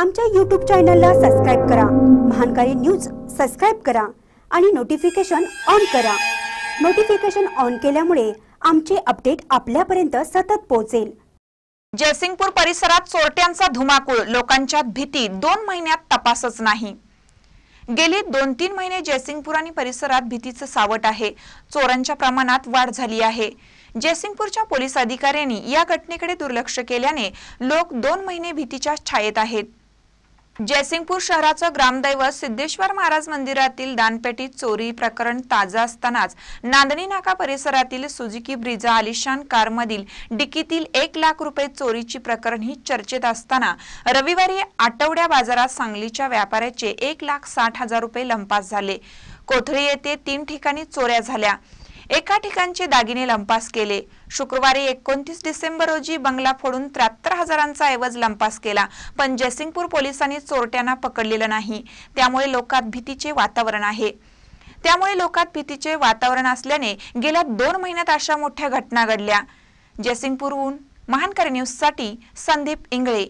आमच्या यूट्यूब चॅनलला सबस्क्राईब करा महानकारी न्यूज सबस्क्राईब करा आणि नोटिफिकेशन ऑन करा नोटिफिकेशन ऑन केल्यामुळे आमचे अपडेट आपल्यापर्यंत सतत पोहोचेल जयसिंगपूर परिसरात चोरट्यांचा धुमाकूळ लोकांच्या भीती दोन महिन्यात तपासच नाही गेले दोन तीन महिने जयसिंगपूर आणि परिसरात भीतीचं सावट आहे चोरांच्या प्रमाणात वाढ झाली आहे जयसिंगपूरच्या पोलीस अधिकाऱ्यांनी या घटनेकडे दुर्लक्ष केल्याने लोक दोन महिने भीतीच्या छायेत आहेत जयसिंगपूर शहराचं ग्रामदैवत सिद्धेश्वर महाराज मंदिरातील दानपेटीत चोरी प्रकरण ताजा असतानाच नांदणी नाका परिसरातील सुजुकी ब्रिजा आलिशान कारमधील डिकीतील एक लाख रुपये चोरीची प्रकरण ही चर्चेत असताना रविवारी आठवड्या बाजारात सांगलीच्या व्यापाऱ्याचे एक लाख साठ हजार रुपये लंपास झाले कोथळी येथे तीन ठिकाणी चोऱ्या झाल्या एका ठिकाणचे दागिने लंपास केले शुक्रवारी एकोणतीस डिसेंबर रोजी बंगला फोडून त्र्याहत्तर हजारांचा ऐवज लंपास केला पण जयसिंगपूर पोलिसांनी चोरट्यांना पकडलेलं नाही त्यामुळे लोकात भीतीचे वातावरण आहे त्यामुळे लोकात भीतीचे वातावरण असल्याने गेल्या दोन महिन्यात अशा मोठ्या घटना घडल्या जयसिंगपूरहून महानकर साठी संदीप इंगळे